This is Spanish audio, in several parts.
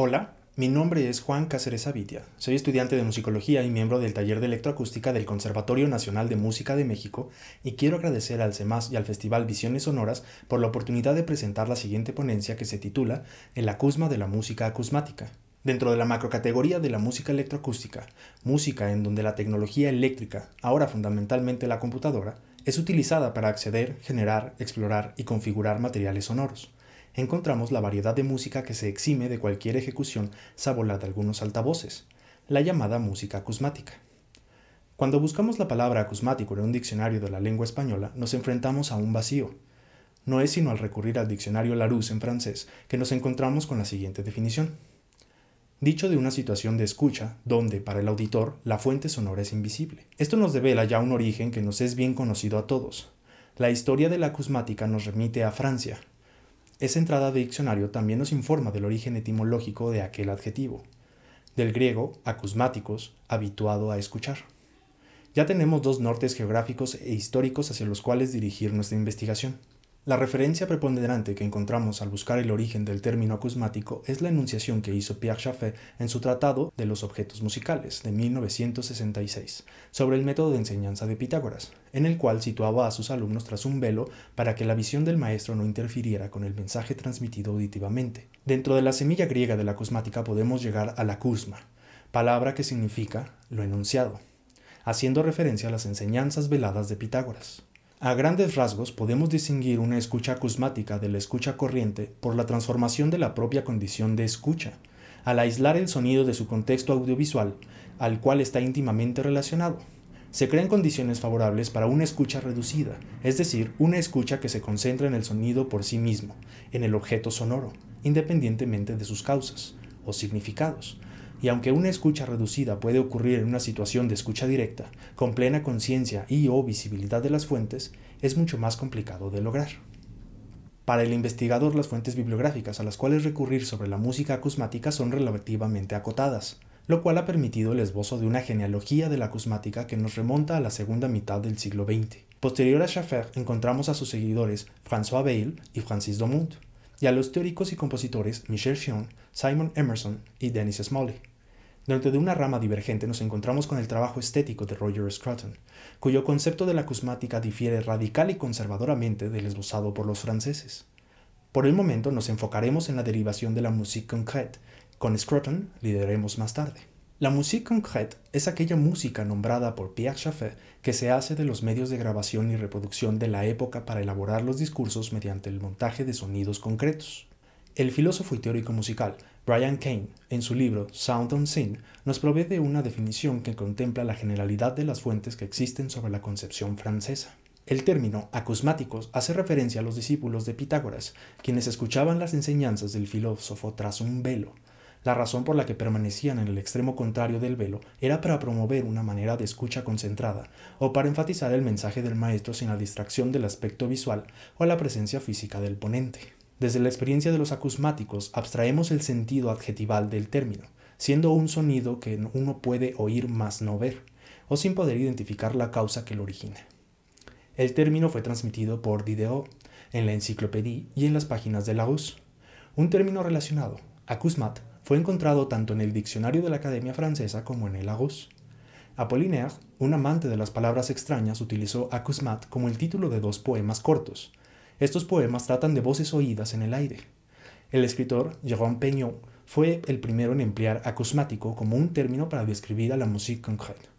Hola, mi nombre es Juan Cáceres Avitia. Soy estudiante de musicología y miembro del taller de electroacústica del Conservatorio Nacional de Música de México y quiero agradecer al CEMAS y al Festival Visiones Sonoras por la oportunidad de presentar la siguiente ponencia que se titula El acusma de la música acusmática. Dentro de la macrocategoría de la música electroacústica, música en donde la tecnología eléctrica, ahora fundamentalmente la computadora, es utilizada para acceder, generar, explorar y configurar materiales sonoros encontramos la variedad de música que se exime de cualquier ejecución salvo de algunos altavoces, la llamada música acusmática. Cuando buscamos la palabra acusmático en un diccionario de la lengua española, nos enfrentamos a un vacío. No es sino al recurrir al diccionario Larousse en francés que nos encontramos con la siguiente definición. Dicho de una situación de escucha, donde, para el auditor, la fuente sonora es invisible. Esto nos devela ya un origen que nos es bien conocido a todos. La historia de la acusmática nos remite a Francia, esa entrada de diccionario también nos informa del origen etimológico de aquel adjetivo, del griego acusmáticos, habituado a escuchar. Ya tenemos dos nortes geográficos e históricos hacia los cuales dirigir nuestra investigación. La referencia preponderante que encontramos al buscar el origen del término acusmático es la enunciación que hizo Pierre Chaffé en su Tratado de los Objetos Musicales de 1966 sobre el método de enseñanza de Pitágoras, en el cual situaba a sus alumnos tras un velo para que la visión del maestro no interfiriera con el mensaje transmitido auditivamente. Dentro de la semilla griega de la acusmática podemos llegar a la acusma, palabra que significa lo enunciado, haciendo referencia a las enseñanzas veladas de Pitágoras. A grandes rasgos podemos distinguir una escucha acusmática de la escucha corriente por la transformación de la propia condición de escucha, al aislar el sonido de su contexto audiovisual, al cual está íntimamente relacionado. Se crean condiciones favorables para una escucha reducida, es decir, una escucha que se concentra en el sonido por sí mismo, en el objeto sonoro, independientemente de sus causas o significados, y aunque una escucha reducida puede ocurrir en una situación de escucha directa, con plena conciencia y o visibilidad de las fuentes, es mucho más complicado de lograr. Para el investigador, las fuentes bibliográficas a las cuales recurrir sobre la música acusmática son relativamente acotadas, lo cual ha permitido el esbozo de una genealogía de la acusmática que nos remonta a la segunda mitad del siglo XX. Posterior a Schaeffer encontramos a sus seguidores François Bayle y Francis Domont, y a los teóricos y compositores Michel Fion, Simon Emerson y Dennis Smalley. Dentro de una rama divergente nos encontramos con el trabajo estético de Roger Scruton, cuyo concepto de la cosmática difiere radical y conservadoramente del esbozado por los franceses. Por el momento nos enfocaremos en la derivación de la musique concrète, con Scruton lideremos más tarde. La musique concrète es aquella música nombrada por Pierre Schaeffer que se hace de los medios de grabación y reproducción de la época para elaborar los discursos mediante el montaje de sonidos concretos. El filósofo y teórico musical Brian Kane, en su libro Sound on Scene, nos provee de una definición que contempla la generalidad de las fuentes que existen sobre la concepción francesa. El término acusmáticos hace referencia a los discípulos de Pitágoras, quienes escuchaban las enseñanzas del filósofo tras un velo, la razón por la que permanecían en el extremo contrario del velo era para promover una manera de escucha concentrada, o para enfatizar el mensaje del maestro sin la distracción del aspecto visual o la presencia física del ponente. Desde la experiencia de los acusmáticos abstraemos el sentido adjetival del término, siendo un sonido que uno puede oír más no ver, o sin poder identificar la causa que lo origina. El término fue transmitido por Diderot en la enciclopedia y en las páginas de la Un término relacionado, acusmat, fue encontrado tanto en el diccionario de la Academia Francesa como en el Agos. Apollinaire, un amante de las palabras extrañas, utilizó Acusmat como el título de dos poemas cortos. Estos poemas tratan de voces oídas en el aire. El escritor Jérôme Peignot fue el primero en emplear acusmático como un término para describir a la música concreta.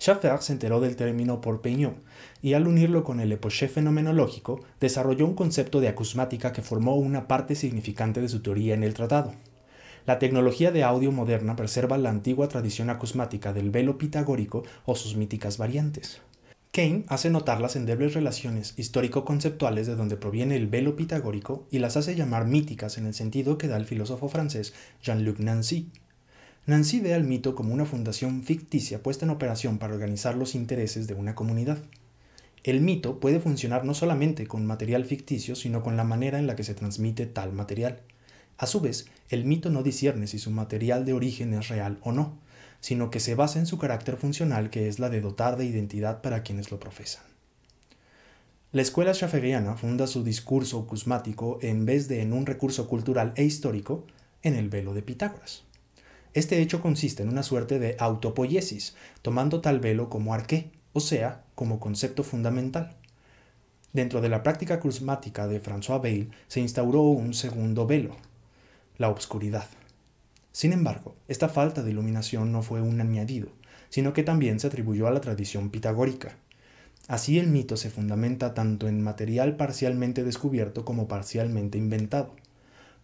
Schaeffer se enteró del término por Peignot y al unirlo con el epoché fenomenológico desarrolló un concepto de acusmática que formó una parte significante de su teoría en el tratado. La tecnología de audio moderna preserva la antigua tradición acusmática del velo pitagórico o sus míticas variantes. Kane hace notar las endebles relaciones histórico-conceptuales de donde proviene el velo pitagórico y las hace llamar míticas en el sentido que da el filósofo francés Jean-Luc Nancy. Nancy ve al mito como una fundación ficticia puesta en operación para organizar los intereses de una comunidad. El mito puede funcionar no solamente con material ficticio, sino con la manera en la que se transmite tal material. A su vez, el mito no discierne si su material de origen es real o no, sino que se basa en su carácter funcional que es la de dotar de identidad para quienes lo profesan. La escuela schaferiana funda su discurso cusmático en vez de en un recurso cultural e histórico, en el velo de Pitágoras. Este hecho consiste en una suerte de autopoiesis, tomando tal velo como arqué, o sea, como concepto fundamental. Dentro de la práctica cusmática de François Bayle se instauró un segundo velo, la obscuridad. Sin embargo, esta falta de iluminación no fue un añadido, sino que también se atribuyó a la tradición pitagórica. Así el mito se fundamenta tanto en material parcialmente descubierto como parcialmente inventado.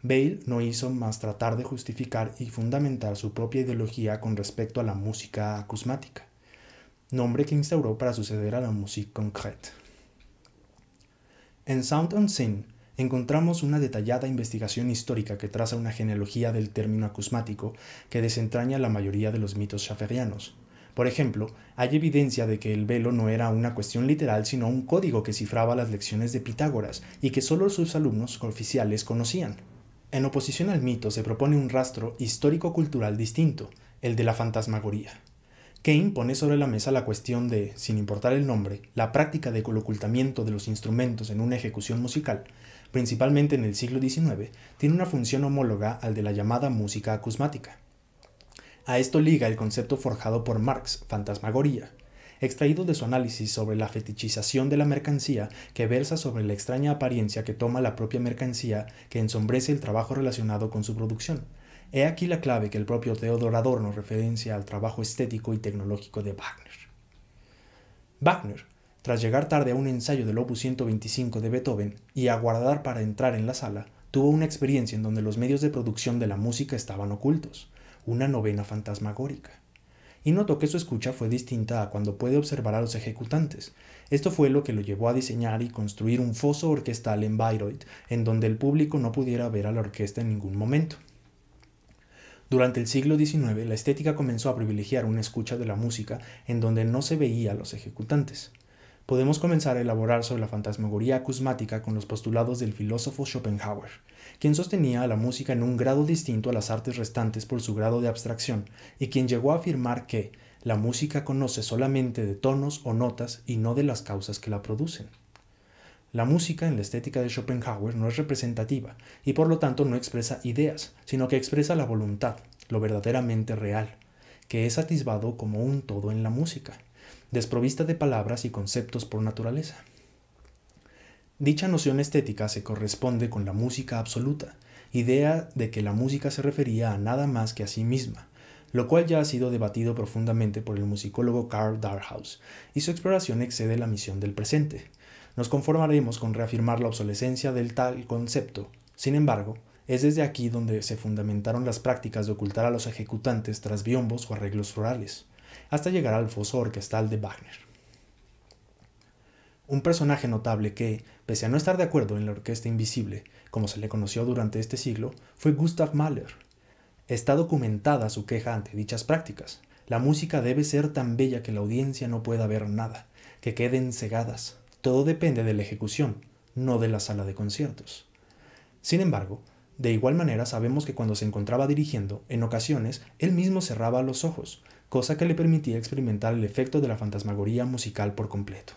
Bale no hizo más tratar de justificar y fundamentar su propia ideología con respecto a la música acusmática, nombre que instauró para suceder a la música concreta. En Sound and Sin, encontramos una detallada investigación histórica que traza una genealogía del término acusmático que desentraña la mayoría de los mitos schaferianos. Por ejemplo, hay evidencia de que el velo no era una cuestión literal, sino un código que cifraba las lecciones de Pitágoras y que solo sus alumnos oficiales conocían. En oposición al mito se propone un rastro histórico-cultural distinto, el de la fantasmagoría. Kane pone sobre la mesa la cuestión de, sin importar el nombre, la práctica de colocultamiento de los instrumentos en una ejecución musical, principalmente en el siglo XIX, tiene una función homóloga al de la llamada música acusmática. A esto liga el concepto forjado por Marx, fantasmagoría, extraído de su análisis sobre la fetichización de la mercancía que versa sobre la extraña apariencia que toma la propia mercancía que ensombrece el trabajo relacionado con su producción. He aquí la clave que el propio Theodor Adorno referencia al trabajo estético y tecnológico de Wagner. Wagner tras llegar tarde a un ensayo del Opus 125 de Beethoven y aguardar para entrar en la sala, tuvo una experiencia en donde los medios de producción de la música estaban ocultos, una novena fantasmagórica. Y notó que su escucha fue distinta a cuando puede observar a los ejecutantes. Esto fue lo que lo llevó a diseñar y construir un foso orquestal en Bayreuth, en donde el público no pudiera ver a la orquesta en ningún momento. Durante el siglo XIX, la estética comenzó a privilegiar una escucha de la música en donde no se veía a los ejecutantes podemos comenzar a elaborar sobre la fantasmagoría acusmática con los postulados del filósofo Schopenhauer, quien sostenía a la música en un grado distinto a las artes restantes por su grado de abstracción, y quien llegó a afirmar que la música conoce solamente de tonos o notas y no de las causas que la producen. La música en la estética de Schopenhauer no es representativa y por lo tanto no expresa ideas, sino que expresa la voluntad, lo verdaderamente real, que es atisbado como un todo en la música desprovista de palabras y conceptos por naturaleza. Dicha noción estética se corresponde con la música absoluta, idea de que la música se refería a nada más que a sí misma, lo cual ya ha sido debatido profundamente por el musicólogo Carl Darhaus, y su exploración excede la misión del presente. Nos conformaremos con reafirmar la obsolescencia del tal concepto. Sin embargo, es desde aquí donde se fundamentaron las prácticas de ocultar a los ejecutantes tras biombos o arreglos florales hasta llegar al foso orquestal de Wagner. Un personaje notable que, pese a no estar de acuerdo en la Orquesta Invisible, como se le conoció durante este siglo, fue Gustav Mahler. Está documentada su queja ante dichas prácticas. La música debe ser tan bella que la audiencia no pueda ver nada, que queden cegadas. Todo depende de la ejecución, no de la sala de conciertos. Sin embargo, de igual manera sabemos que cuando se encontraba dirigiendo, en ocasiones, él mismo cerraba los ojos, cosa que le permitía experimentar el efecto de la fantasmagoría musical por completo.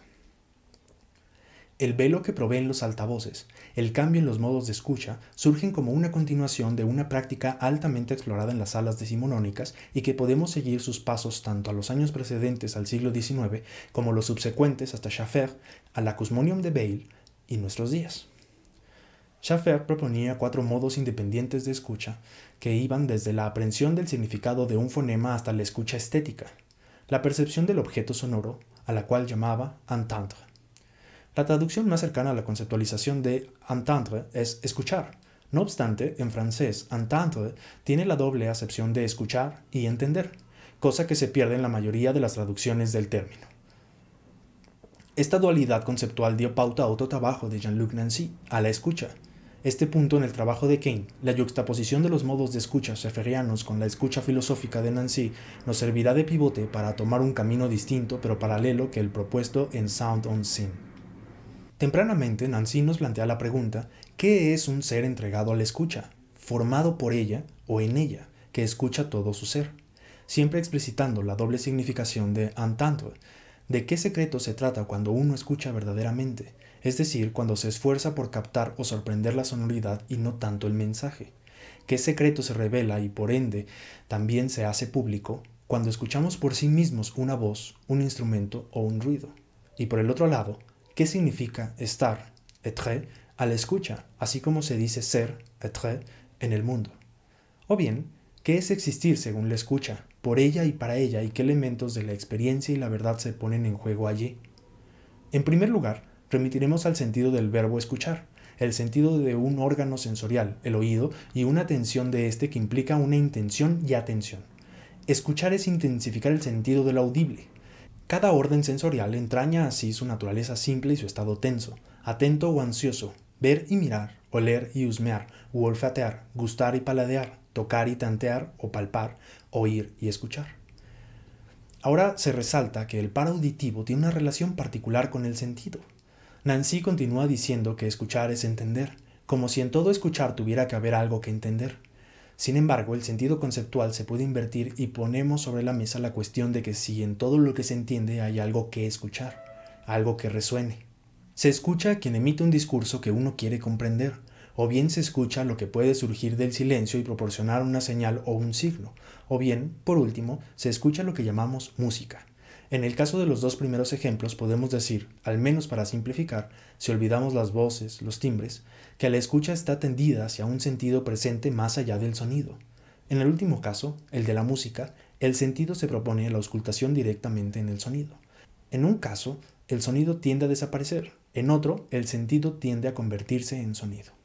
El velo que proveen los altavoces, el cambio en los modos de escucha, surgen como una continuación de una práctica altamente explorada en las salas decimonónicas y que podemos seguir sus pasos tanto a los años precedentes al siglo XIX como los subsecuentes hasta Schaffer, a la de Bale y nuestros días. Schaffer proponía cuatro modos independientes de escucha que iban desde la aprehensión del significado de un fonema hasta la escucha estética, la percepción del objeto sonoro, a la cual llamaba entendre. La traducción más cercana a la conceptualización de entendre es escuchar. No obstante, en francés, entendre tiene la doble acepción de escuchar y entender, cosa que se pierde en la mayoría de las traducciones del término. Esta dualidad conceptual dio pauta a otro trabajo de Jean-Luc Nancy, a la escucha, este punto en el trabajo de Kane, la yuxtaposición de los modos de escucha seferianos con la escucha filosófica de Nancy, nos servirá de pivote para tomar un camino distinto pero paralelo que el propuesto en Sound on Sin. Tempranamente, Nancy nos plantea la pregunta, ¿qué es un ser entregado a la escucha, formado por ella o en ella, que escucha todo su ser? Siempre explicitando la doble significación de entendre, ¿De qué secreto se trata cuando uno escucha verdaderamente? Es decir, cuando se esfuerza por captar o sorprender la sonoridad y no tanto el mensaje. ¿Qué secreto se revela y por ende también se hace público cuando escuchamos por sí mismos una voz, un instrumento o un ruido? Y por el otro lado, ¿qué significa estar, être, a la escucha, así como se dice ser, être, en el mundo? O bien, ¿Qué es existir según la escucha, por ella y para ella, y qué elementos de la experiencia y la verdad se ponen en juego allí? En primer lugar, remitiremos al sentido del verbo escuchar, el sentido de un órgano sensorial, el oído, y una atención de este que implica una intención y atención. Escuchar es intensificar el sentido del audible. Cada orden sensorial entraña así su naturaleza simple y su estado tenso, atento o ansioso, ver y mirar, oler y husmear, u olfatear, gustar y paladear, tocar y tantear o palpar, oír y escuchar. Ahora se resalta que el par auditivo tiene una relación particular con el sentido. Nancy continúa diciendo que escuchar es entender, como si en todo escuchar tuviera que haber algo que entender. Sin embargo, el sentido conceptual se puede invertir y ponemos sobre la mesa la cuestión de que si en todo lo que se entiende hay algo que escuchar, algo que resuene. Se escucha quien emite un discurso que uno quiere comprender, o bien se escucha lo que puede surgir del silencio y proporcionar una señal o un signo, o bien, por último, se escucha lo que llamamos música. En el caso de los dos primeros ejemplos podemos decir, al menos para simplificar, si olvidamos las voces, los timbres, que la escucha está tendida hacia un sentido presente más allá del sonido. En el último caso, el de la música, el sentido se propone a la auscultación directamente en el sonido. En un caso, el sonido tiende a desaparecer, en otro, el sentido tiende a convertirse en sonido.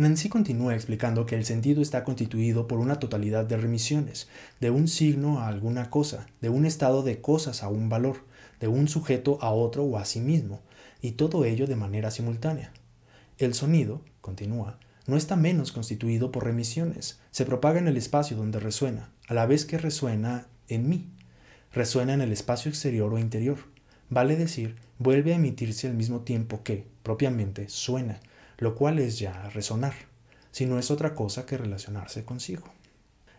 Nancy continúa explicando que el sentido está constituido por una totalidad de remisiones, de un signo a alguna cosa, de un estado de cosas a un valor, de un sujeto a otro o a sí mismo, y todo ello de manera simultánea. El sonido, continúa, no está menos constituido por remisiones, se propaga en el espacio donde resuena, a la vez que resuena en mí, resuena en el espacio exterior o interior, vale decir, vuelve a emitirse al mismo tiempo que, propiamente, suena, lo cual es ya resonar, si no es otra cosa que relacionarse consigo.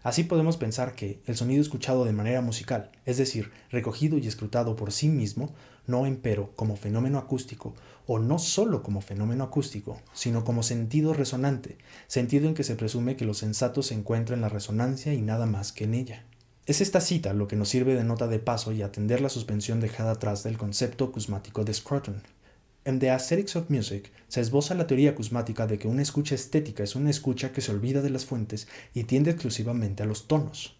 Así podemos pensar que el sonido escuchado de manera musical, es decir, recogido y escrutado por sí mismo, no empero como fenómeno acústico, o no sólo como fenómeno acústico, sino como sentido resonante, sentido en que se presume que los sensatos se encuentra en la resonancia y nada más que en ella. Es esta cita lo que nos sirve de nota de paso y atender la suspensión dejada atrás del concepto acusmático de Scruton, en The Aesthetics of Music se esboza la teoría acusmática de que una escucha estética es una escucha que se olvida de las fuentes y tiende exclusivamente a los tonos.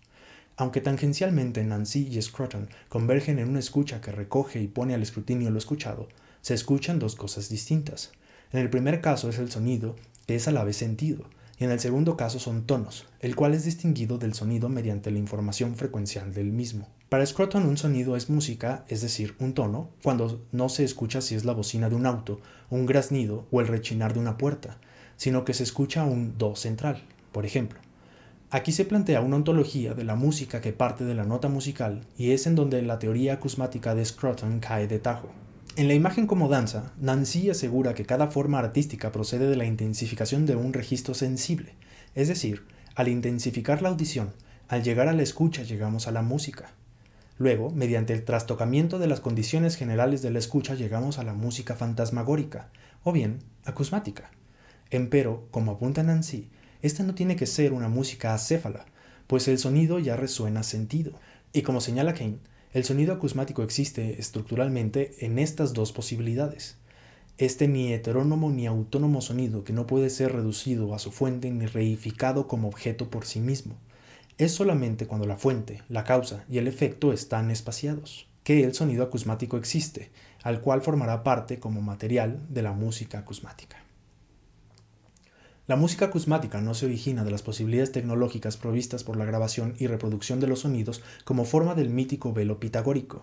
Aunque tangencialmente Nancy y Scruton convergen en una escucha que recoge y pone al escrutinio lo escuchado, se escuchan dos cosas distintas. En el primer caso es el sonido, que es a la vez sentido, en el segundo caso son tonos, el cual es distinguido del sonido mediante la información frecuencial del mismo. Para Scroton un sonido es música, es decir, un tono, cuando no se escucha si es la bocina de un auto, un graznido o el rechinar de una puerta, sino que se escucha un do central, por ejemplo. Aquí se plantea una ontología de la música que parte de la nota musical y es en donde la teoría acusmática de Scroton cae de tajo. En la imagen como danza, Nancy asegura que cada forma artística procede de la intensificación de un registro sensible, es decir, al intensificar la audición, al llegar a la escucha llegamos a la música. Luego, mediante el trastocamiento de las condiciones generales de la escucha llegamos a la música fantasmagórica, o bien acusmática. Empero, como apunta Nancy, esta no tiene que ser una música acéfala, pues el sonido ya resuena sentido. Y como señala Kane, el sonido acusmático existe estructuralmente en estas dos posibilidades. Este ni heterónomo ni autónomo sonido que no puede ser reducido a su fuente ni reificado como objeto por sí mismo. Es solamente cuando la fuente, la causa y el efecto están espaciados que el sonido acusmático existe, al cual formará parte como material de la música acusmática. La música cosmática no se origina de las posibilidades tecnológicas provistas por la grabación y reproducción de los sonidos como forma del mítico velo pitagórico.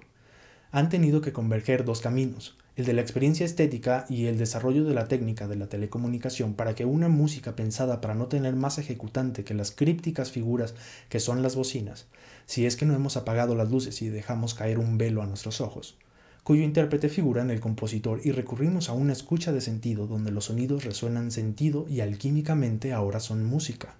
Han tenido que converger dos caminos, el de la experiencia estética y el desarrollo de la técnica de la telecomunicación para que una música pensada para no tener más ejecutante que las crípticas figuras que son las bocinas, si es que no hemos apagado las luces y dejamos caer un velo a nuestros ojos, cuyo intérprete figura en el compositor y recurrimos a una escucha de sentido donde los sonidos resuenan sentido y alquímicamente ahora son música.